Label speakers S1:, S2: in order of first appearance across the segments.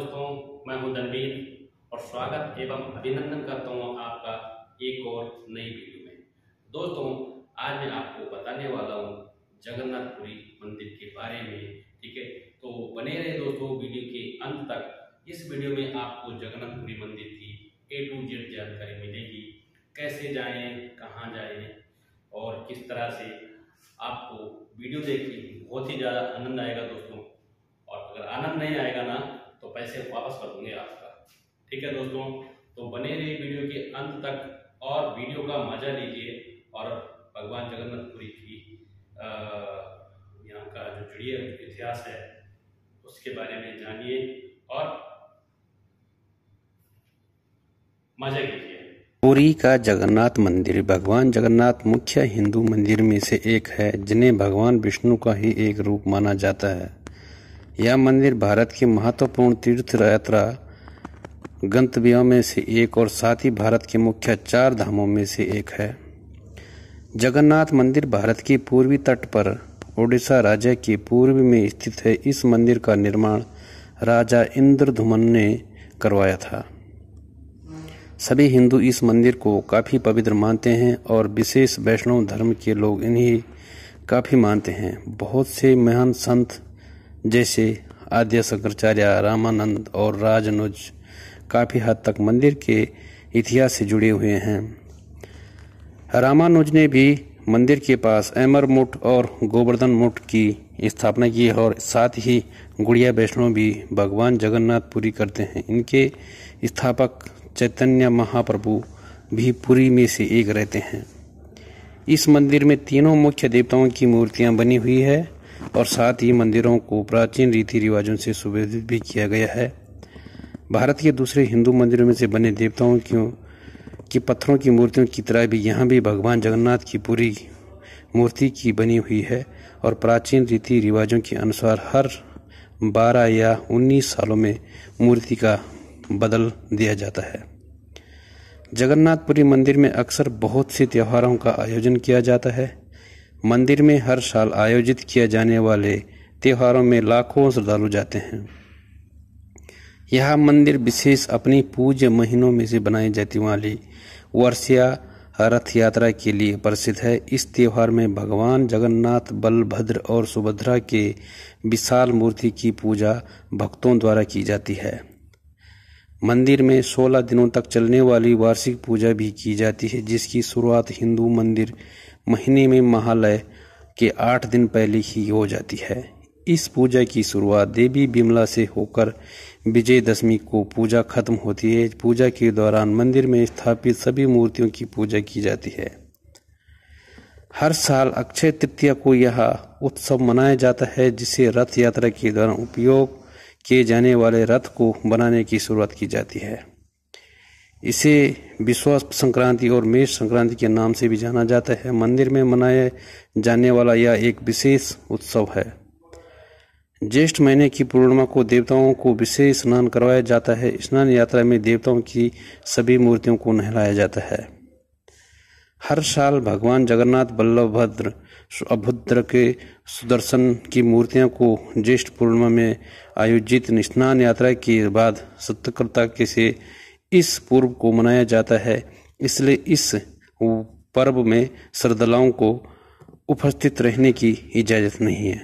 S1: दोस्तों मैं हूं दलवीर और स्वागत एवं अभिनंदन करता हूं आपका एक और नई वीडियो में दोस्तों आज मैं आपको बताने वाला हूं जगन्नाथपुरी मंदिर के बारे में ठीक है तो बने रहे दोस्तों वीडियो के अंत तक इस वीडियो में आपको जगन्नाथपुरी मंदिर की ए टू जेड जानकारी मिलेगी कैसे जाए कहाँ जाए और किस तरह से आपको वीडियो देख के बहुत ही ज़्यादा आनंद आएगा दोस्तों और अगर आनंद नहीं आएगा ना तो पैसे वापस कर दूंगे आपका ठीक है दोस्तों तो बने रहिए वीडियो के अंत तक और वीडियो का मजा लीजिए और भगवान जगन्नाथपुरी की यहाँ का जो जुड़िए इतिहास है उसके बारे में जानिए और
S2: मजा कीजिए पुरी का जगन्नाथ मंदिर भगवान जगन्नाथ मुख्य हिंदू मंदिर में से एक है जिन्हें भगवान विष्णु का ही एक रूप माना जाता है यह मंदिर भारत की महत्वपूर्ण तीर्थ यात्रा गंतव्यों में से एक और साथ ही भारत के मुख्य चार धामों में से एक है जगन्नाथ मंदिर भारत की पूर्वी तट पर ओडिशा राज्य के पूर्व में स्थित है इस मंदिर का निर्माण राजा इंद्रधुमन ने करवाया था सभी हिंदू इस मंदिर को काफ़ी पवित्र मानते हैं और विशेष वैष्णव धर्म के लोग इन्हें काफ़ी मानते हैं बहुत से महान संत जैसे आद्य शंकराचार्य रामानंद और राजनुज काफ़ी हद तक मंदिर के इतिहास से जुड़े हुए हैं रामानुज ने भी मंदिर के पास अमर मुठ और गोवर्धन मुठ की स्थापना की है और साथ ही गुड़िया वैष्णव भी भगवान जगन्नाथ पुरी करते हैं इनके स्थापक चैतन्य महाप्रभु भी पुरी में से एक रहते हैं इस मंदिर में तीनों मुख्य देवताओं की मूर्तियां बनी हुई है और साथ ही मंदिरों को प्राचीन रीति रिवाजों से सुवेदित भी किया गया है भारत के दूसरे हिंदू मंदिरों में से बने देवताओं क्यों की पत्थरों की मूर्तियों की तरह भी यहाँ भी भगवान जगन्नाथ की पूरी मूर्ति की बनी हुई है और प्राचीन रीति रिवाजों के अनुसार हर बारह या उन्नीस सालों में मूर्ति का बदल दिया जाता है जगन्नाथपुरी मंदिर में अक्सर बहुत से त्योहारों का आयोजन किया जाता है मंदिर में हर साल आयोजित किया जाने वाले त्योहारों में लाखों श्रद्धालु जाते हैं यह मंदिर विशेष अपनी पूज्य महीनों में से बनाई जाती वाली वर्षिया रथ यात्रा के लिए प्रसिद्ध है इस त्यौहार में भगवान जगन्नाथ बलभद्र और सुभद्रा के विशाल मूर्ति की पूजा भक्तों द्वारा की जाती है मंदिर में 16 दिनों तक चलने वाली वार्षिक पूजा भी की जाती है जिसकी शुरुआत हिंदू मंदिर महीने में महालय के आठ दिन पहले ही हो जाती है इस पूजा की शुरुआत देवी बिमला से होकर विजयदशमी को पूजा खत्म होती है पूजा के दौरान मंदिर में स्थापित सभी मूर्तियों की पूजा की जाती है हर साल अक्षय तृतीया को यह उत्सव मनाया जाता है जिसे रथ यात्रा के दौरान उपयोग किए जाने वाले रथ को बनाने की शुरुआत की जाती है इसे विश्व संक्रांति और मेष संक्रांति के नाम से भी जाना जाता है मंदिर में मनाया जाने वाला यह एक विशेष उत्सव है ज्येष्ठ महीने की पूर्णिमा को देवताओं को विशेष स्नान करवाया जाता है स्नान यात्रा में देवताओं की सभी मूर्तियों को नहलाया जाता है हर साल भगवान जगन्नाथ बल्लभ भद्र अभद्र के सुदर्शन की मूर्तियों को ज्येष्ठ पूर्णिमा में आयोजित स्नान यात्रा के बाद सत्यकर्ता के से इस पूर्व को मनाया जाता है इसलिए इस पर्व में श्रद्धालुओं को उपस्थित रहने की इजाज़त नहीं है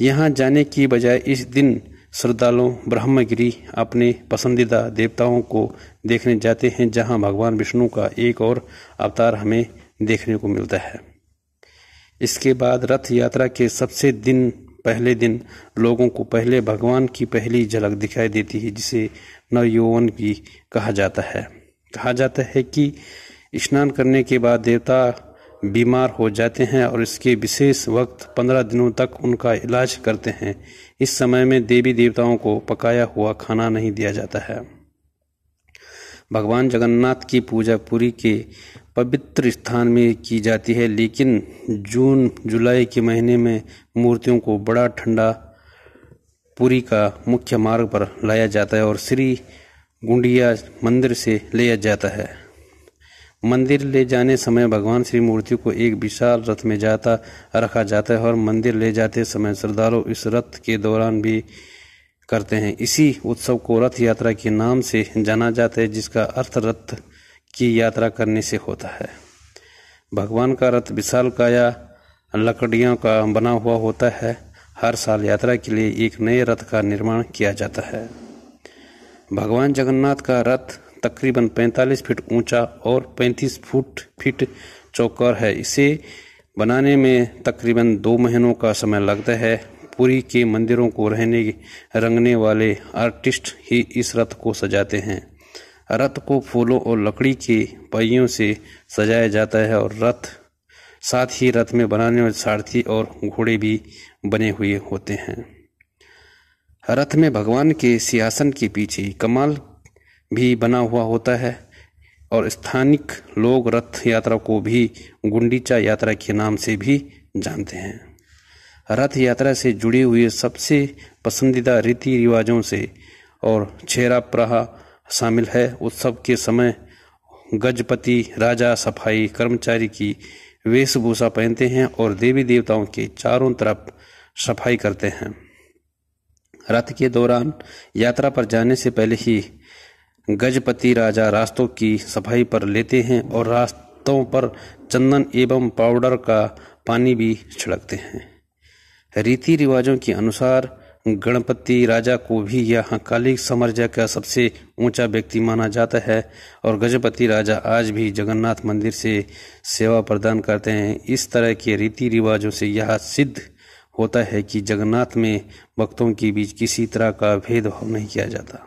S2: यहाँ जाने की बजाय इस दिन श्रद्धालु ब्रह्मगिरी अपने पसंदीदा देवताओं को देखने जाते हैं जहाँ भगवान विष्णु का एक और अवतार हमें देखने को मिलता है इसके बाद रथ यात्रा के सबसे दिन पहले दिन लोगों को पहले भगवान की पहली झलक दिखाई देती है जिसे नव यौवन भी कहा जाता है कहा जाता है कि स्नान करने के बाद देवता बीमार हो जाते हैं और इसके विशेष वक्त पंद्रह दिनों तक उनका इलाज करते हैं इस समय में देवी देवताओं को पकाया हुआ खाना नहीं दिया जाता है भगवान जगन्नाथ की पूजा पूरी के पवित्र स्थान में की जाती है लेकिन जून जुलाई के महीने में मूर्तियों को बड़ा ठंडा पुरी का मुख्य मार्ग पर लाया जाता है और श्री गुंडिया मंदिर से लिया जाता है मंदिर ले जाने समय भगवान श्री मूर्ति को एक विशाल रथ में जाता रखा जाता है और मंदिर ले जाते समय श्रद्धालु इस रथ के दौरान भी करते हैं इसी उत्सव को रथ यात्रा के नाम से जाना जाता है जिसका अर्थ रथ की यात्रा करने से होता है भगवान का रथ विशाल काया लकड़ियों का बना हुआ होता है हर साल यात्रा के लिए एक नए रथ का निर्माण किया जाता है भगवान जगन्नाथ का रथ तकरीबन 45 फीट ऊंचा और 35 फुट फीट चौकर है इसे बनाने में तकरीबन दो महीनों का समय लगता है पुरी के मंदिरों को रहने रंगने वाले आर्टिस्ट ही इस रथ को सजाते हैं रथ को फूलों और लकड़ी के पहियों से सजाया जाता है और रथ साथ ही रथ में बनाने वाले सारथी और घोड़े भी बने हुए होते हैं रथ में भगवान के सिंहासन के पीछे कमाल भी बना हुआ होता है और स्थानिक लोग रथ यात्रा को भी गुंडीचा यात्रा के नाम से भी जानते हैं रथ यात्रा से जुड़े हुए सबसे पसंदीदा रीति रिवाजों से और छेरा प्रहा शामिल है उत्सव के समय गजपति राजा सफाई कर्मचारी की वेशभूषा पहनते हैं और देवी देवताओं के चारों तरफ सफाई करते हैं रथ के दौरान यात्रा पर जाने से पहले ही गजपति राजा रास्तों की सफाई पर लेते हैं और रास्तों पर चंदन एवं पाउडर का पानी भी छिड़कते हैं रीति रिवाजों के अनुसार गणपति राजा को भी यहाँ कालिक साम्राज्य का सबसे ऊंचा व्यक्ति माना जाता है और गजपति राजा आज भी जगन्नाथ मंदिर से सेवा प्रदान करते हैं इस तरह के रीति रिवाजों से यह सिद्ध होता है कि जगन्नाथ में भक्तों के बीच किसी तरह का भेदभाव नहीं किया जाता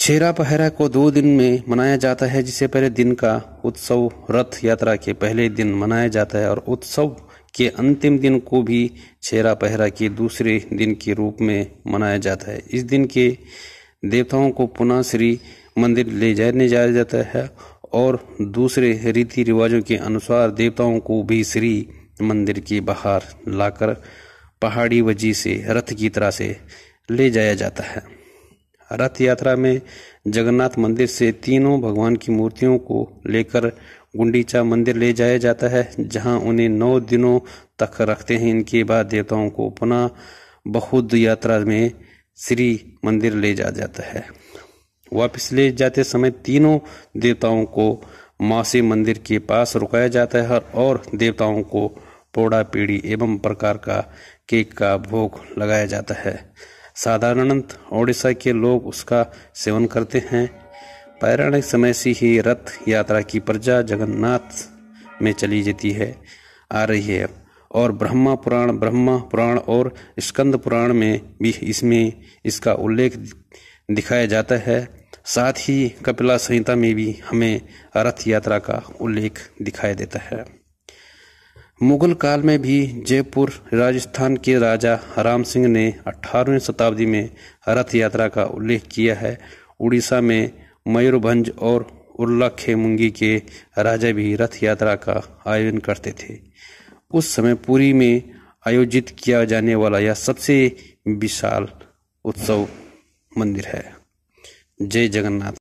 S2: छेरा पहरा को दो दिन में मनाया जाता है जिसे पहले दिन का उत्सव रथ यात्रा के पहले दिन मनाया जाता है और उत्सव के अंतिम दिन को भी छेरा पहरा के दूसरे दिन के रूप में मनाया जाता है इस दिन के देवताओं को पुनः श्री मंदिर ले जाने जाया जाता है और दूसरे रीति रिवाजों के अनुसार देवताओं को भी श्री मंदिर के बाहर लाकर पहाड़ी वजी से रथ की तरह से ले जाया जाता है रथ यात्रा में जगन्नाथ मंदिर से तीनों भगवान की मूर्तियों को लेकर गुंडीचा मंदिर ले जाया जाता है जहां उन्हें नौ दिनों तक रखते हैं इनके बाद देवताओं को पुनः बहुत यात्रा में श्री मंदिर ले जाया जाता है वापस ले जाते समय तीनों देवताओं को मासी मंदिर के पास रुकाया जाता है और देवताओं को पोड़ा पीढ़ी एवं प्रकार का केक का भोग लगाया जाता है साधारणत ओडिशा के लोग उसका सेवन करते हैं पैराणिक समय से ही रथ यात्रा की प्रजा जगन्नाथ में चली जाती है आ रही है और ब्रह्मा पुराण ब्रह्मा पुराण और स्कंद पुराण में भी इसमें इसका उल्लेख दिखाया जाता है साथ ही कपिला संहिता में भी हमें रथ यात्रा का उल्लेख दिखाई देता है मुगल काल में भी जयपुर राजस्थान के राजा राम सिंह ने 18वीं शताब्दी में रथ यात्रा का उल्लेख किया है उड़ीसा में मयूरभंज और उल्लाखे खेमुंगी के राजा भी रथ यात्रा का आयोजन करते थे उस समय पुरी में आयोजित किया जाने वाला यह सबसे विशाल उत्सव मंदिर है जय जगन्नाथ